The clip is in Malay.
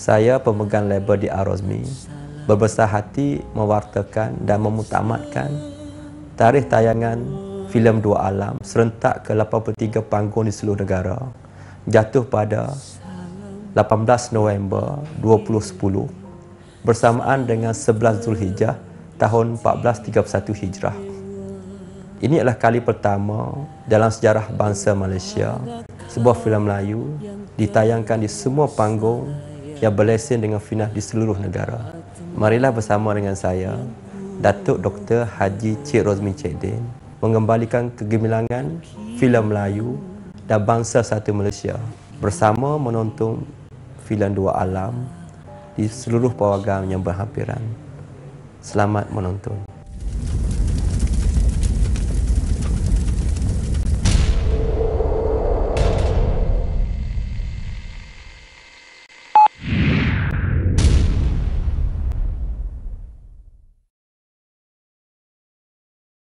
saya pemegang label di Arozmi berbesar hati mewartakan dan memutamatkan tarikh tayangan filem Dua Alam serentak ke 83 panggung di seluruh negara jatuh pada 18 November 2010 bersamaan dengan 11 Zulhijjah tahun 1431 Hijrah. Ini adalah kali pertama dalam sejarah bangsa Malaysia sebuah filem Melayu ditayangkan di semua panggung Ya berlesen dengan FINAH di seluruh negara. Marilah bersama dengan saya, Datuk Dr. Haji Cik Rozmi Cik Din, mengembalikan kegemilangan filem Melayu dan bangsa satu Malaysia bersama menonton filem Dua Alam di seluruh pawagam yang berhampiran. Selamat menonton.